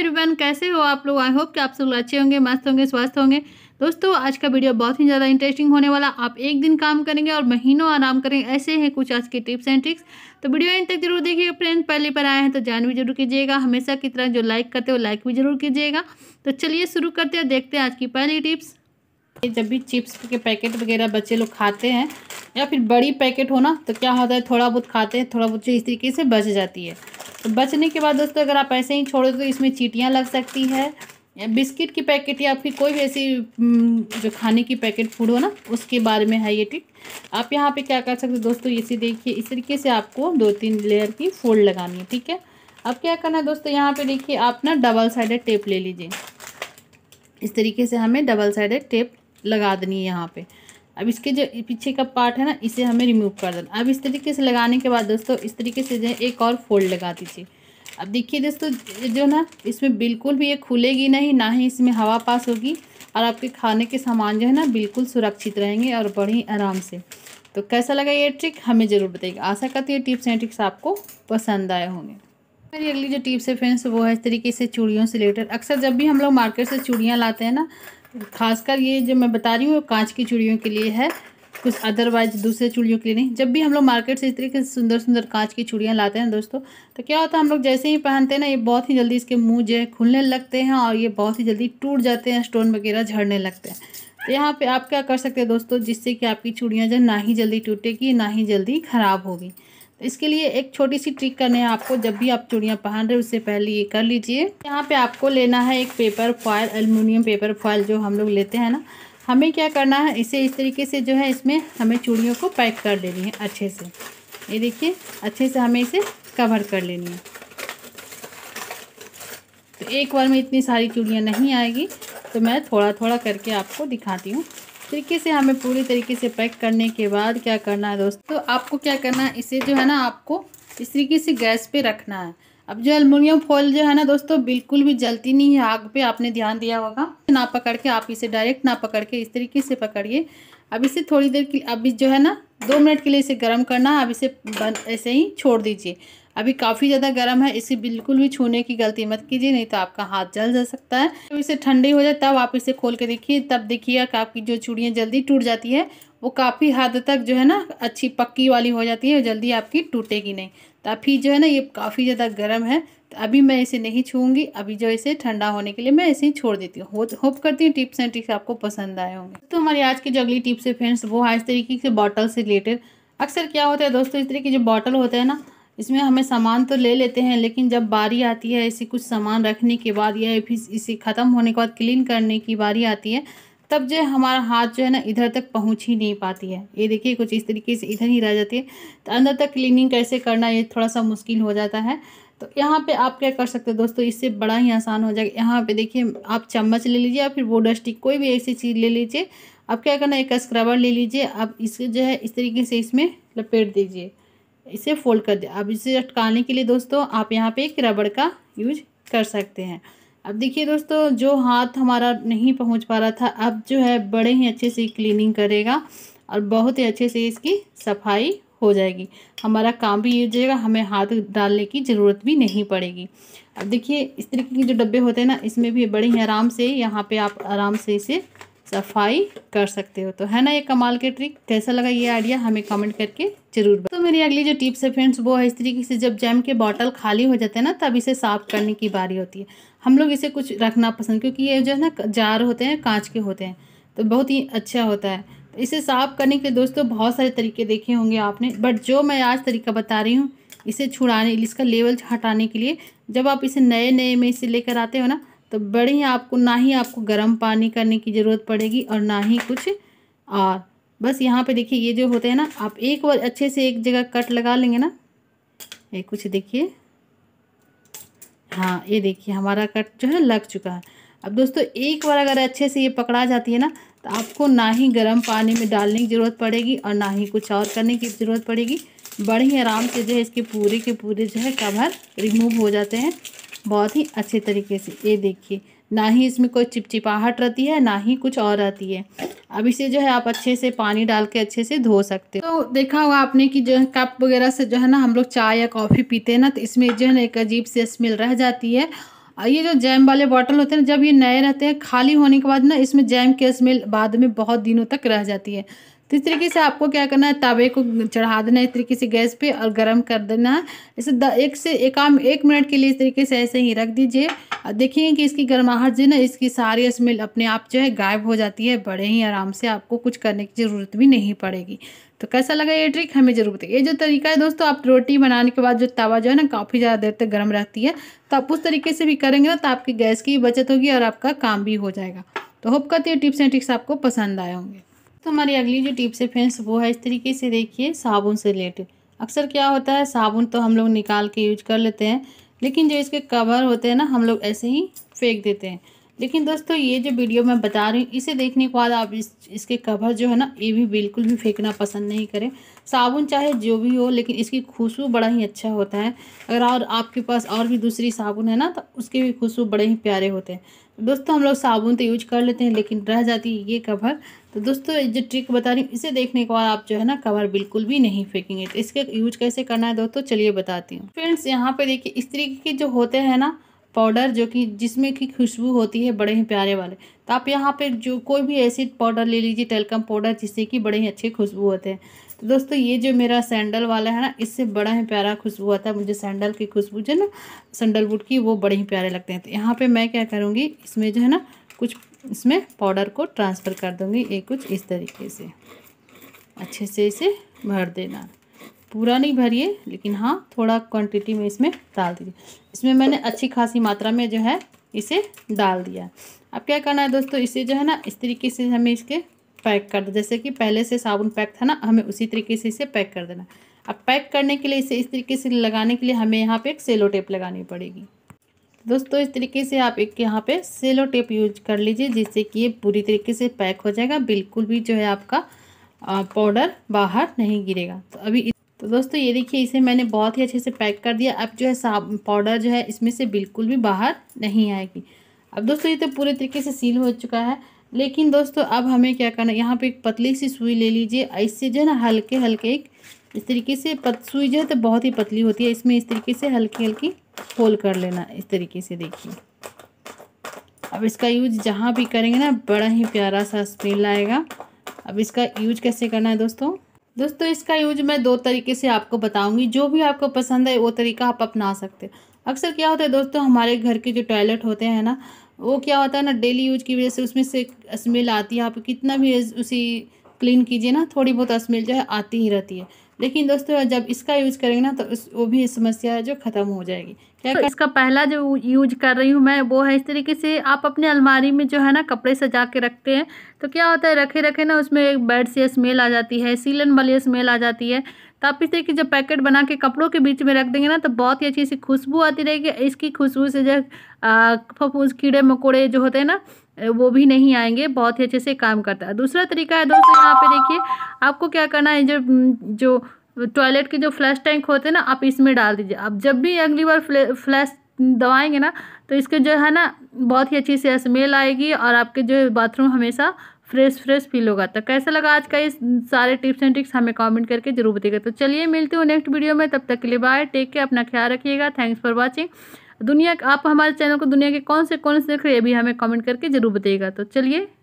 everyone कैसे हो आप लोग आई होप कि आप सब लोग अच्छे होंगे मस्त होंगे स्वस्थ होंगे दोस्तों आज का वीडियो बहुत ही ज़्यादा इंटरेस्टिंग होने वाला आप एक दिन काम करेंगे और महीनों आराम करेंगे ऐसे हैं कुछ आज के टिप्स एंड ट्रिक्स तो वीडियो इन तक जरूर देखिएगा फ्रेंड पहले पर आए हैं तो जान भी जरूर कीजिएगा हमेशा की तरह जो लाइक करते हो लाइक भी जरूर कीजिएगा तो चलिए शुरू करते हैं देखते हैं आज की पहली टिप्स जब भी चिप्स के पैकेट वगैरह बच्चे लोग खाते हैं या फिर बड़ी पैकेट हो ना तो क्या होता है थोड़ा बहुत खाते हैं थोड़ा बहुत इस तरीके से बच जाती है तो बचने के बाद दोस्तों अगर आप ऐसे ही छोड़ो तो इसमें चीटियाँ लग सकती है बिस्किट की पैकेट या फिर कोई भी ऐसी जो खाने की पैकेट फूड हो ना उसके बारे में है ये ट्रिक आप यहाँ पे क्या कर सकते हो दोस्तों इसी देखिए इस तरीके से आपको दो तीन लेयर की फोल्ड लगानी है ठीक है अब क्या करना है दोस्तों यहाँ पे देखिए आप ना डबल साइडेड टेप ले लीजिए इस तरीके से हमें डबल साइडेड टेप लगा देनी है यहाँ पे अब इसके जो पीछे का पार्ट है ना इसे हमें रिमूव कर देना अब इस तरीके से लगाने के बाद दोस्तों इस तरीके से जो है एक और फोल्ड लगा दीजिए अब देखिए दोस्तों जो ना इसमें बिल्कुल भी ये खुलेगी नहीं ना ही इसमें हवा पास होगी और आपके खाने के सामान जो है ना बिल्कुल सुरक्षित रहेंगे और बड़े आराम से तो कैसा लगा ये ट्रिक हमें ज़रूर बताइएगा आशा करती है टिप्स एंड ट्रिक्स आपको पसंद आए होंगे मेरी अगली जो टिप्स है फ्रेंड्स वो है इस तरीके से चूड़ियों से रिलेटेड अक्सर जब भी हम लोग मार्केट से चूड़ियाँ लाते हैं ना खासकर ये जो मैं बता रही हूँ कांच की चूड़ियों के लिए है कुछ अदरवाइज दूसरे चूड़ियों के लिए नहीं जब भी हम लोग मार्केट से इस तरीके से सुंदर सुंदर कांच की चूड़ियाँ लाते हैं दोस्तों तो क्या होता है हम लोग जैसे ही पहनते हैं ना ये बहुत ही जल्दी इसके मुँह जो है खुलने लगते हैं और ये बहुत ही जल्दी टूट जाते हैं स्टोन वगैरह झड़ने लगते हैं तो यहाँ पर आप क्या कर सकते हैं दोस्तों जिससे कि आपकी चूड़ियाँ जो ना ही जल्दी टूटेगी ना ही जल्दी ख़राब होगी इसके लिए एक छोटी सी ट्रिक करने है आपको जब भी आप चूड़ियाँ पहन रहे उससे पहले ये कर लीजिए यहाँ पे आपको लेना है एक paper foil aluminium paper foil जो हम लोग लेते हैं ना हमें क्या करना है इसे इस तरीके से जो है इसमें हमें चूड़ियों को पैक कर लेनी है अच्छे से ये देखिए अच्छे से हमें इसे कवर कर लेनी है तो एक बार में इतनी सारी चूड़ियाँ नहीं आएगी तो मैं थोड़ा थोड़ा करके आपको दिखाती हूँ तरीके से हमें पूरी तरीके से पैक करने के बाद क्या करना है दोस्तों तो आपको क्या करना है इसे जो है ना आपको इस तरीके से गैस पे रखना है अब जो एलमिनियम फॉल जो है ना दोस्तों बिल्कुल भी जलती नहीं है आग पे आपने ध्यान दिया होगा ना पकड़ के आप इसे डायरेक्ट ना पकड़ के इस तरीके से पकड़िए अब इसे थोड़ी देर के अभी जो है ना दो मिनट के लिए इसे गर्म करना है अब इसे बंद ऐसे ही छोड़ दीजिए अभी काफ़ी ज़्यादा गर्म है इसे बिल्कुल भी छूने की गलती मत कीजिए नहीं तो आपका हाथ जल जा सकता है तो इसे ठंडी हो जाए तब आप इसे खोल के देखिए तब देखिएगा आपकी जो चूड़ियाँ जल्दी टूट जाती है वो काफ़ी हद तक जो है ना अच्छी पक्की वाली हो जाती है जल्दी आपकी टूटेगी नहीं तो अभी जो है ना ये काफ़ी ज़्यादा गर्म है तो अभी मैं इसे नहीं छूँगी अभी जो इसे ठंडा होने के लिए मैं इसे छोड़ देती हूँ होप करती हूँ टिप्स एंड ट्रिक्स आपको पसंद आए होंगे तो हमारी आज की जो अगली टिप्स है फ्रेंड्स वो है इस तरीके से बॉटल से रिलेटेड अक्सर क्या होता है दोस्तों इस तरीके जो बॉटल होते हैं ना इसमें हमें सामान तो ले लेते हैं लेकिन जब बारी आती है इसे कुछ सामान रखने के बाद या फिर इसे ख़त्म होने के बाद क्लीन करने की बारी आती है तब जो है हमारा हाथ जो है ना इधर तक पहुंच ही नहीं पाती है ये देखिए कुछ इस तरीके से इधर ही रह जाती है तो अंदर तक क्लीनिंग कैसे करना ये थोड़ा सा मुश्किल हो जाता है तो यहाँ पे आप क्या कर सकते हो दोस्तों इससे बड़ा ही आसान हो जाएगा यहाँ पे देखिए आप चम्मच ले लीजिए या फिर वो डस्टिक कोई भी ऐसी चीज़ ले लीजिए आप क्या करना एक स्क्रबर ले लीजिए आप इसके जो है इस तरीके से इसमें लपेट दीजिए इसे फोल्ड कर दिया अब इसे अटकाने के लिए दोस्तों आप यहाँ पे एक रबड़ का यूज कर सकते हैं अब देखिए दोस्तों जो हाथ हमारा नहीं पहुँच पा रहा था अब जो है बड़े ही अच्छे से क्लीनिंग करेगा और बहुत ही अच्छे से इसकी सफाई हो जाएगी हमारा काम भी ये जाएगा हमें हाथ डालने की ज़रूरत भी नहीं पड़ेगी अब देखिए इस तरीके के जो डब्बे होते हैं ना इसमें भी बड़े ही आराम से यहाँ पे आप आराम से इसे सफाई कर सकते हो तो है ना ये कमाल के ट्रिक कैसा लगा ये आइडिया हमें कमेंट करके जरूर तो मेरी अगली जो टिप्स है फ्रेंड्स वो है इस तरीके से जब जैम के बॉटल खाली हो जाते हैं ना तब इसे साफ करने की बारी होती है हम लोग इसे कुछ रखना पसंद क्योंकि ये जो है ना जार होते हैं कांच के होते हैं तो बहुत ही अच्छा होता है तो इसे साफ करने के लिए दोस्तों बहुत सारे तरीके देखे होंगे आपने बट जो मैं आज तरीका बता रही हूँ इसे छुड़ाने इसका लेवल हटाने के लिए जब आप इसे नए नए में इसे लेकर आते हो ना तो बड़ी आपको ना ही आपको गर्म पानी करने की ज़रूरत पड़ेगी और ना ही कुछ और बस यहाँ पे देखिए ये जो होते हैं ना आप एक बार अच्छे से एक जगह कट लगा लेंगे ना ये कुछ देखिए हाँ ये देखिए हमारा कट जो है लग चुका है अब दोस्तों एक बार अगर अच्छे से ये पकड़ा जाती है ना तो आपको ना ही गर्म पानी में डालने की ज़रूरत पड़ेगी और ना ही कुछ और करने की ज़रूरत पड़ेगी बड़े ही आराम से जो है इसके पूरे के पूरे जो है कवर रिमूव हो जाते हैं बहुत ही अच्छे तरीके से ये देखिए ना ही इसमें कोई चिपचिपाहट रहती है ना ही कुछ और रहती है अब इसे जो है आप अच्छे से पानी डाल के अच्छे से धो सकते हो तो देखा होगा आपने कि जो है कप वगैरह से जो है ना हम लोग चाय या कॉफ़ी पीते हैं ना तो इसमें जो है ना एक अजीब सी स्मेल रह जाती है और ये जो जैम वाले बॉटल होते हैं जब ये नए रहते हैं खाली होने के बाद ना इसमें जैम की स्मेल बाद में बहुत दिनों तक रह जाती है तो इस तरीके से आपको क्या करना है तावे को चढ़ा देना इस तरीके से गैस पे और गर्म कर देना है इसे एक से एक आम एक मिनट के लिए इस तरीके से ऐसे ही रख दीजिए और देखिए कि इसकी गर्माहट जो है ना इसकी सारी स्मेल अपने आप जो है गायब हो जाती है बड़े ही आराम से आपको कुछ करने की ज़रूरत भी नहीं पड़ेगी तो कैसा लगा ये ट्रिक हमें जरूर बताइए ये जो तरीका है दोस्तों आप रोटी बनाने के बाद जो तवा जो है ना काफ़ी ज़्यादा देर तक गर्म रहती है तो आप उस तरीके से भी करेंगे ना तो आपकी गैस की बचत होगी और आपका काम भी हो जाएगा तो होप करती है टिप्स एंड ट्रिक्स आपको पसंद आए होंगे तो हमारी अगली जो टिप्स है फ्रेंड्स वो है इस तरीके से देखिए साबुन से रिलेटेड अक्सर क्या होता है साबुन तो हम लोग निकाल के यूज कर लेते हैं लेकिन जो इसके कवर होते हैं ना हम लोग ऐसे ही फेंक देते हैं लेकिन दोस्तों ये जो वीडियो मैं बता रही हूँ इसे देखने के बाद आप इस इसके कवर जो है ना ये भी बिल्कुल भी फेंकना पसंद नहीं करें साबुन चाहे जो भी हो लेकिन इसकी खुशबू बड़ा ही अच्छा होता है अगर और आपके पास और भी दूसरी साबुन है ना तो उसके भी खुशबू बड़े ही प्यारे होते हैं दोस्तों हम लोग साबुन तो यूज कर लेते हैं लेकिन रह जाती है ये कवर तो दोस्तों जो ट्रिक बता रही हूँ इसे देखने के बाद आप जो है ना कवर बिल्कुल भी नहीं फेंकेंगे तो इसके यूज कैसे करना है दोस्तों चलिए बताती हूँ फ्रेंड्स यहाँ पे देखिए इस तरीके के जो होते हैं ना पाउडर जो कि जिसमें की खुशबू होती है बड़े ही प्यारे वाले तो आप यहाँ पे जो कोई भी ऐसी पाउडर ले लीजिए टेलकम पाउडर जिससे कि बड़े ही अच्छे खुशबू होते हैं तो दोस्तों ये जो मेरा सैंडल वाला है ना इससे बड़ा ही प्यारा खुशबू आता है मुझे सैंडल की खुशबू जो है ना सैंडलवुड की वो बड़े ही प्यारे लगते हैं तो यहाँ पर मैं क्या करूँगी इसमें जो है ना कुछ इसमें पाउडर को ट्रांसफ़र कर दूँगी ये कुछ इस तरीके से अच्छे से इसे भर देना पूरा नहीं भरिए लेकिन हाँ थोड़ा क्वांटिटी में इसमें डाल दीजिए इसमें मैंने अच्छी खासी मात्रा में जो है इसे डाल दिया अब क्या करना है दोस्तों इसे जो है ना इस तरीके से हमें इसके पैक कर दो जैसे कि पहले से साबुन पैक था ना हमें उसी तरीके से इसे पैक कर देना अब पैक करने के लिए इसे इस तरीके से लगाने के लिए हमें यहाँ पे एक सेलो टेप लगानी पड़ेगी दोस्तों इस तरीके से आप एक यहाँ पे सेलो टेप यूज कर लीजिए जिससे कि ये पूरी तरीके से पैक हो जाएगा बिल्कुल भी जो है आपका पाउडर बाहर नहीं गिरेगा तो अभी तो दोस्तों ये देखिए इसे मैंने बहुत ही अच्छे से पैक कर दिया अब जो है साब पाउडर जो है इसमें से बिल्कुल भी बाहर नहीं आएगी अब दोस्तों ये तो पूरे तरीके से सील हो चुका है लेकिन दोस्तों अब हमें क्या करना यहाँ पे एक पतली सी सुई ले लीजिए इससे जो है ना हल्के हल्के एक इस तरीके से पत सुई जो है तो बहुत ही पतली होती है इसमें इस तरीके से हल्की हल्की होल कर लेना इस तरीके से देखिए अब इसका यूज जहाँ भी करेंगे ना बड़ा ही प्यारा सा स्मेल आएगा अब इसका यूज कैसे करना है दोस्तों दोस्तों इसका यूज मैं दो तरीके से आपको बताऊंगी जो भी आपको पसंद है वो तरीका आप अपना सकते हो अक्सर क्या होता है दोस्तों हमारे घर के जो टॉयलेट होते हैं ना वो क्या होता है ना डेली यूज की वजह से उसमें से स्मेल आती है आप कितना भी उसी क्लीन कीजिए ना थोड़ी बहुत स्मेल जो है आती ही रहती है लेकिन दोस्तों जब इसका यूज करेंगे ना तो उस वो भी समस्या है जो ख़त्म हो जाएगी क्या तो इसका पहला जो यूज कर रही हूँ मैं वो है इस तरीके से आप अपने अलमारी में जो है ना कपड़े सजा के रखते हैं तो क्या होता है रखे रखे ना उसमें एक बेड से स्मेल आ जाती है सीलन वाली स्मेल आ जाती है तो आप इस तरीके जब पैकेट बना के कपड़ों के बीच में रख देंगे ना तो बहुत ही अच्छी सी खुशबू आती रहेगी इसकी खुशबू से जो फफूस कीड़े मकोड़े जो होते हैं ना वो भी नहीं आएंगे बहुत ही अच्छे से काम करता है दूसरा तरीका है दोस्तों यहाँ पे देखिए आपको क्या करना है जो जो टॉयलेट के जो फ्लैश टैंक होते हैं ना आप इसमें डाल दीजिए आप जब भी अगली बार फ्लैश दबाएंगे ना तो इसके जो है ना बहुत ही अच्छी से स्मेल आएगी और आपके जो बाथरूम हमेशा फ्रेश फ्रेश फील होगा तो कैसा लगा आज का ये सारे टिप्स एंड ट्रिक्स हमें कमेंट करके जरूर बताइएगा तो चलिए मिलते हो नेक्स्ट वीडियो में तब तक के लिए बाय टेक केयर अपना ख्याल रखिएगा थैंक्स फॉर वॉचिंग दुनिया आप हमारे चैनल को दुनिया के कौन से कौन से देख रहे हैं अभी हमें कमेंट करके जरूर बताइएगा तो चलिए